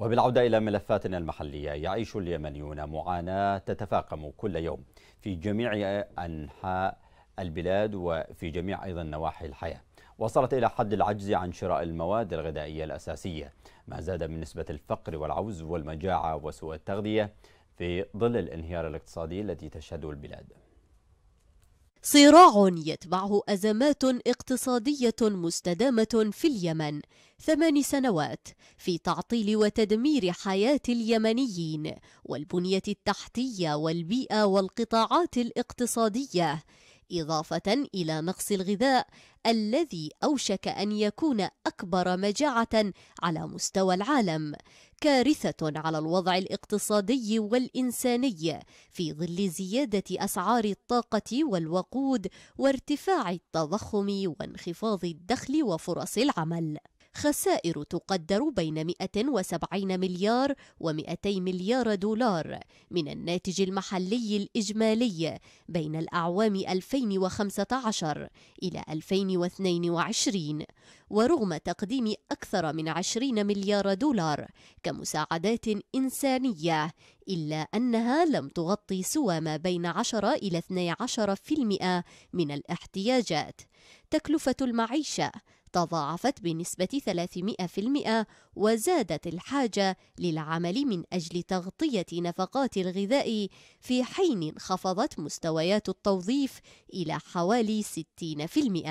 وبالعودة إلى ملفاتنا المحلية يعيش اليمنيون معاناة تتفاقم كل يوم في جميع أنحاء البلاد وفي جميع أيضا نواحي الحياة وصلت إلى حد العجز عن شراء المواد الغذائية الأساسية ما زاد من نسبة الفقر والعوز والمجاعة وسوء التغذية في ظل الانهيار الاقتصادي التي تشهده البلاد صراع يتبعه أزمات اقتصادية مستدامة في اليمن ثمان سنوات في تعطيل وتدمير حياة اليمنيين والبنية التحتية والبيئة والقطاعات الاقتصادية إضافة إلى نقص الغذاء الذي أوشك أن يكون أكبر مجاعة على مستوى العالم كارثة على الوضع الاقتصادي والإنساني في ظل زيادة أسعار الطاقة والوقود وارتفاع التضخم وانخفاض الدخل وفرص العمل خسائر تقدر بين 170 مليار و200 مليار دولار من الناتج المحلي الإجمالي بين الأعوام 2015 إلى 2022 ورغم تقديم أكثر من 20 مليار دولار كمساعدات إنسانية إلا أنها لم تغطي سوى ما بين 10 إلى 12% من الاحتياجات تكلفة المعيشة تضاعفت بنسبة 300% وزادت الحاجة للعمل من أجل تغطية نفقات الغذاء في حين انخفضت مستويات التوظيف إلى حوالي 60%.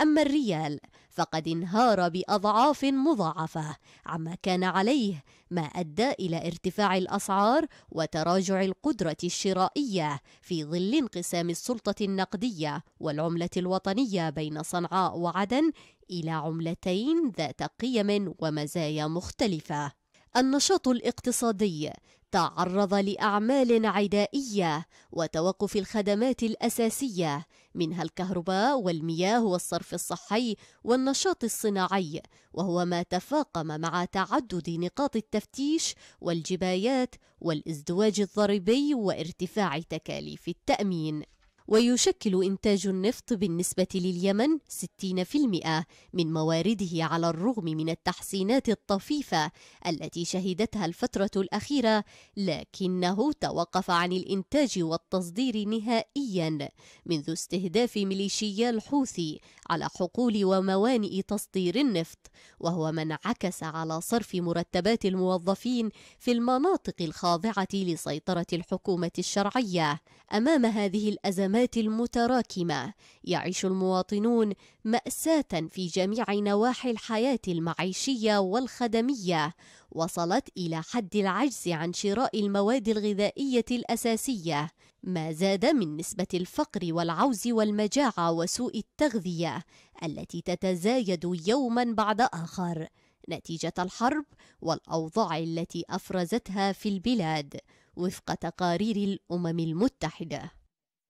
أما الريال فقد انهار بأضعاف مضاعفة عما كان عليه ما أدى إلى ارتفاع الأسعار وتراجع القدرة الشرائية في ظل انقسام السلطة النقدية والعملة الوطنية بين صنعاء وعدن إلى عملتين ذات قيم ومزايا مختلفة النشاط الاقتصادي تعرض لأعمال عدائية وتوقف الخدمات الأساسية منها الكهرباء والمياه والصرف الصحي والنشاط الصناعي وهو ما تفاقم مع تعدد نقاط التفتيش والجبايات والازدواج الضريبي وارتفاع تكاليف التأمين ويشكل إنتاج النفط بالنسبة لليمن 60% من موارده على الرغم من التحسينات الطفيفة التي شهدتها الفترة الأخيرة لكنه توقف عن الإنتاج والتصدير نهائيا منذ استهداف ميليشيا الحوثي على حقول وموانئ تصدير النفط وهو ما انعكس على صرف مرتبات الموظفين في المناطق الخاضعة لسيطرة الحكومة الشرعية أمام هذه الأزمات الازمات المتراكمه يعيش المواطنون ماساه في جميع نواحي الحياه المعيشيه والخدميه وصلت الى حد العجز عن شراء المواد الغذائيه الاساسيه ما زاد من نسبه الفقر والعوز والمجاعه وسوء التغذيه التي تتزايد يوما بعد اخر نتيجه الحرب والاوضاع التي افرزتها في البلاد وفق تقارير الامم المتحده